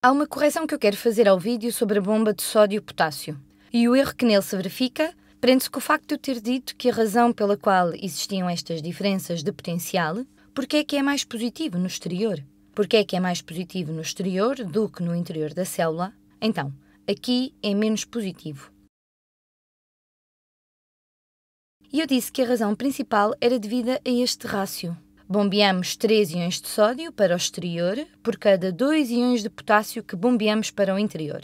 Há uma correção que eu quero fazer ao vídeo sobre a bomba de sódio-potássio. E o erro que nele se verifica prende-se com o facto de eu ter dito que a razão pela qual existiam estas diferenças de potencial, porque é que é mais positivo no exterior? Porque é que é mais positivo no exterior do que no interior da célula? Então, aqui é menos positivo. E eu disse que a razão principal era devida a este rácio, Bombeamos 3 íons de sódio para o exterior por cada 2 íons de potássio que bombeamos para o interior.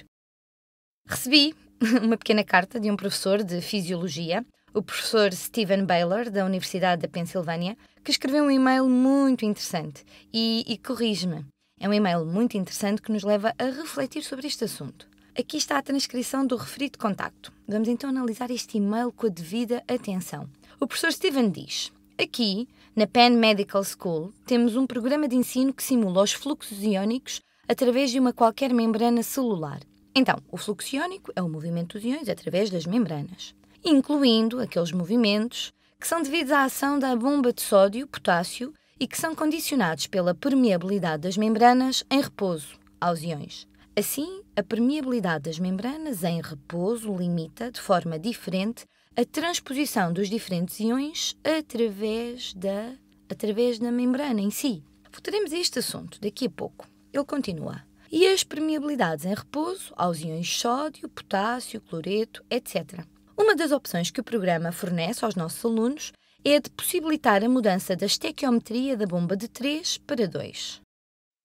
Recebi uma pequena carta de um professor de fisiologia, o professor Stephen Baylor, da Universidade da Pensilvânia, que escreveu um e-mail muito interessante e, e corrige-me. É um e-mail muito interessante que nos leva a refletir sobre este assunto. Aqui está a transcrição do referido contacto. Vamos então analisar este e-mail com a devida atenção. O professor Stephen diz: Aqui, na Penn Medical School, temos um programa de ensino que simula os fluxos iónicos através de uma qualquer membrana celular. Então, o fluxo iónico é o movimento dos iões através das membranas, incluindo aqueles movimentos que são devidos à ação da bomba de sódio, potássio e que são condicionados pela permeabilidade das membranas em repouso aos iões. Assim, a permeabilidade das membranas em repouso limita, de forma diferente, a transposição dos diferentes íons através da, através da membrana em si. Voltaremos a este assunto daqui a pouco. Ele continua. E as permeabilidades em repouso aos íons sódio, potássio, cloreto, etc. Uma das opções que o programa fornece aos nossos alunos é a de possibilitar a mudança da estequiometria da bomba de 3 para 2.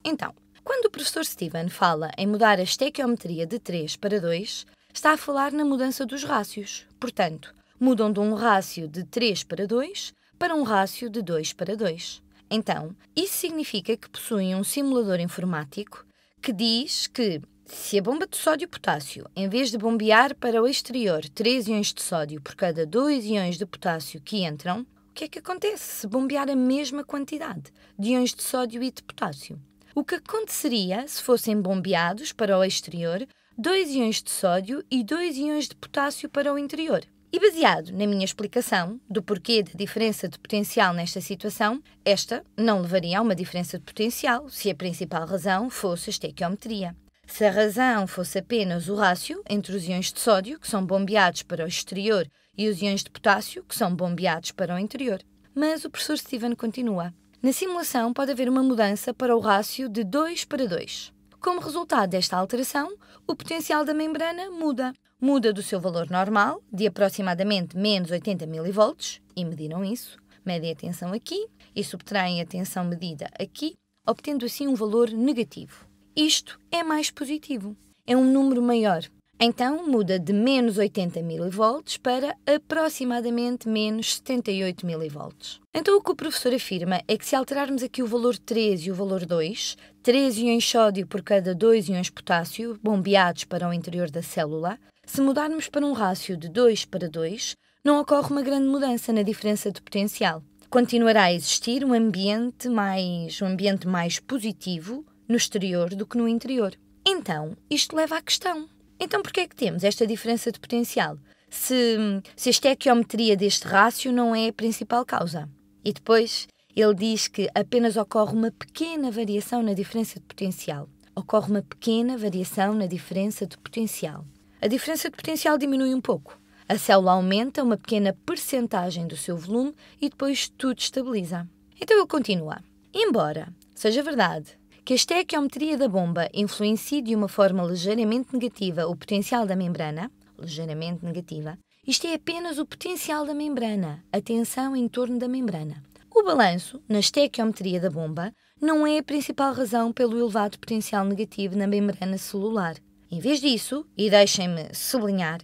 Então, quando o professor Steven fala em mudar a estequiometria de 3 para 2, está a falar na mudança dos rácios. Portanto, mudam de um rácio de 3 para 2 para um rácio de 2 para 2. Então, isso significa que possuem um simulador informático que diz que se a bomba de sódio-potássio, em vez de bombear para o exterior 3 íons de sódio por cada 2 íons de potássio que entram, o que é que acontece se bombear a mesma quantidade de íons de sódio e de potássio? O que aconteceria se fossem bombeados para o exterior 2 íons de sódio e 2 íons de potássio para o interior. E baseado na minha explicação do porquê da diferença de potencial nesta situação, esta não levaria a uma diferença de potencial se a principal razão fosse a estequiometria. Se a razão fosse apenas o rácio entre os íons de sódio, que são bombeados para o exterior, e os íons de potássio, que são bombeados para o interior. Mas o professor Steven continua. Na simulação pode haver uma mudança para o rácio de 2 para 2. Como resultado desta alteração, o potencial da membrana muda. Muda do seu valor normal, de aproximadamente menos 80 mV, e mediram isso, medem a tensão aqui e subtraem a tensão medida aqui, obtendo assim um valor negativo. Isto é mais positivo. É um número maior, então muda de menos 80 mV para aproximadamente menos 78 mV. Então o que o professor afirma é que se alterarmos aqui o valor 3 e o valor 2, 3 iões sódio por cada 2 iões potássio bombeados para o interior da célula, se mudarmos para um rácio de 2 para 2, não ocorre uma grande mudança na diferença de potencial. Continuará a existir um ambiente mais um ambiente mais positivo no exterior do que no interior. Então, isto leva à questão então, porquê é que temos esta diferença de potencial? Se, se a estequiometria deste rácio não é a principal causa. E depois, ele diz que apenas ocorre uma pequena variação na diferença de potencial. Ocorre uma pequena variação na diferença de potencial. A diferença de potencial diminui um pouco. A célula aumenta uma pequena percentagem do seu volume e depois tudo estabiliza. Então ele continua. Embora seja verdade que a estequiometria da bomba influencie de uma forma ligeiramente negativa o potencial da membrana, ligeiramente negativa, isto é apenas o potencial da membrana, a tensão em torno da membrana. O balanço, na estequiometria da bomba, não é a principal razão pelo elevado potencial negativo na membrana celular. Em vez disso, e deixem-me sublinhar,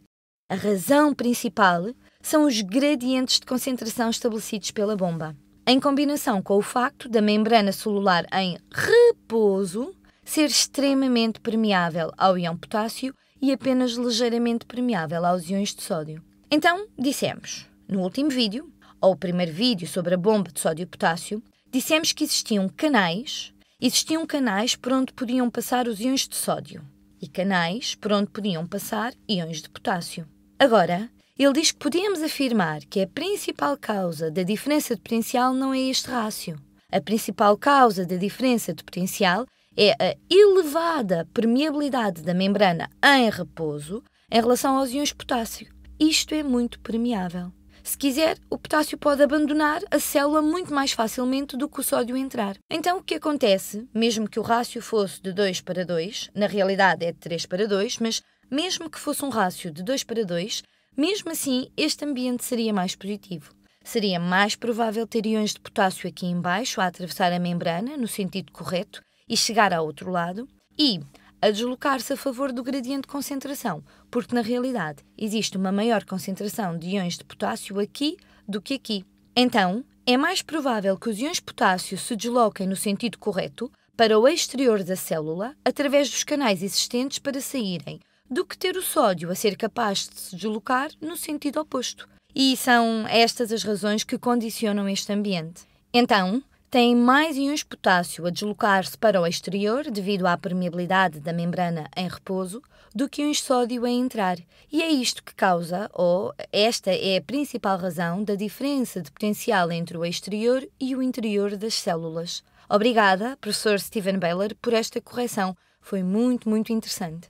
a razão principal são os gradientes de concentração estabelecidos pela bomba em combinação com o facto da membrana celular em repouso ser extremamente permeável ao íon potássio e apenas ligeiramente permeável aos íons de sódio. Então, dissemos, no último vídeo, ou primeiro vídeo sobre a bomba de sódio-potássio, dissemos que existiam canais, existiam canais por onde podiam passar os íons de sódio e canais por onde podiam passar íons de potássio. Agora, ele diz que podíamos afirmar que a principal causa da diferença de potencial não é este rácio. A principal causa da diferença de potencial é a elevada permeabilidade da membrana em repouso em relação aos íons potássio. Isto é muito permeável. Se quiser, o potássio pode abandonar a célula muito mais facilmente do que o sódio entrar. Então, o que acontece, mesmo que o rácio fosse de 2 para 2, na realidade é de 3 para 2, mas mesmo que fosse um rácio de 2 para 2, mesmo assim, este ambiente seria mais positivo. Seria mais provável ter íons de potássio aqui embaixo a atravessar a membrana no sentido correto e chegar ao outro lado e a deslocar-se a favor do gradiente de concentração, porque na realidade existe uma maior concentração de íons de potássio aqui do que aqui. Então, é mais provável que os íons de potássio se desloquem no sentido correto para o exterior da célula através dos canais existentes para saírem do que ter o sódio a ser capaz de se deslocar no sentido oposto. E são estas as razões que condicionam este ambiente. Então, tem mais íons potássio a deslocar-se para o exterior devido à permeabilidade da membrana em repouso do que íons sódio a entrar. E é isto que causa, ou esta é a principal razão, da diferença de potencial entre o exterior e o interior das células. Obrigada, professor Steven Baylor, por esta correção. Foi muito, muito interessante.